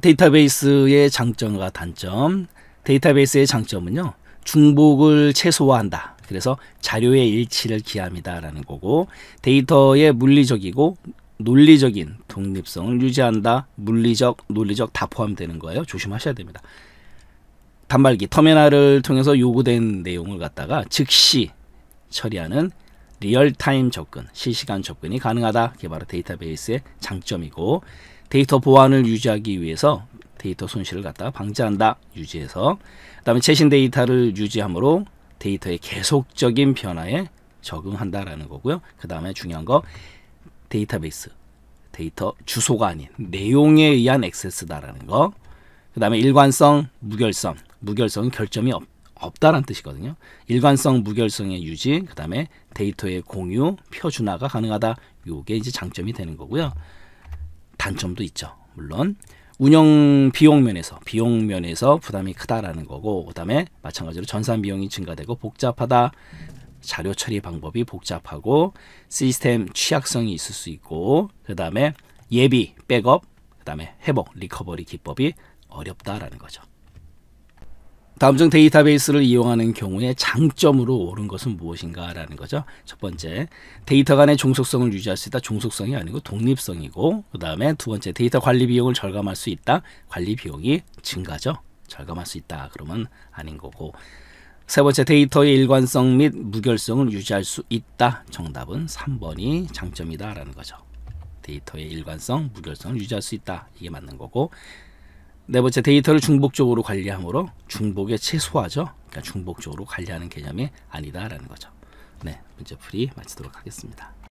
데이터베이스의 장점과 단점. 데이터베이스의 장점은요. 중복을 최소화한다. 그래서 자료의 일치를 기합니다라는 거고 데이터의 물리적이고 논리적인 독립성을 유지한다. 물리적, 논리적 다 포함되는 거예요. 조심하셔야 됩니다. 단말기 터미널을 통해서 요구된 내용을 갖다가 즉시 처리하는 리얼타임 접근, 실시간 접근이 가능하다. 개발 데이터베이스의 장점이고 데이터 보안을 유지하기 위해서 데이터 손실을 갖다 가 방지한다 유지해서 그 다음에 최신 데이터를 유지함으로 데이터의 계속적인 변화에 적응한다라는 거고요. 그 다음에 중요한 거 데이터베이스 데이터 주소가 아닌 내용에 의한 액세스다라는 거. 그 다음에 일관성, 무결성. 무결성은 결점이 없, 없다는 뜻이거든요. 일관성, 무결성의 유지, 그 다음에 데이터의 공유, 표준화가 가능하다. 요게 이제 장점이 되는 거고요. 단점도 있죠. 물론 운영 비용 면에서 비용 면에서 부담이 크다라는 거고 그다음에 마찬가지로 전산 비용이 증가되고 복잡하다. 자료 처리 방법이 복잡하고 시스템 취약성이 있을 수 있고 그다음에 예비 백업 그다음에 회복 리커버리 기법이 어렵다라는 거죠. 다음중 데이터베이스를 이용하는 경우에 장점으로 오른 것은 무엇인가라는 거죠. 첫 번째, 데이터 간의 종속성을 유지할 수 있다. 종속성이 아니고 독립성이고, 그 다음에 두 번째, 데이터 관리 비용을 절감할 수 있다. 관리 비용이 증가죠. 절감할 수 있다. 그러면 아닌 거고. 세 번째, 데이터의 일관성 및 무결성을 유지할 수 있다. 정답은 3번이 장점이다라는 거죠. 데이터의 일관성, 무결성을 유지할 수 있다. 이게 맞는 거고. 네 번째 데이터를 중복적으로 관리함으로 중복의 최소화죠. 그러니까 중복적으로 관리하는 개념이 아니다라는 거죠. 네, 문제 풀이 마치도록 하겠습니다.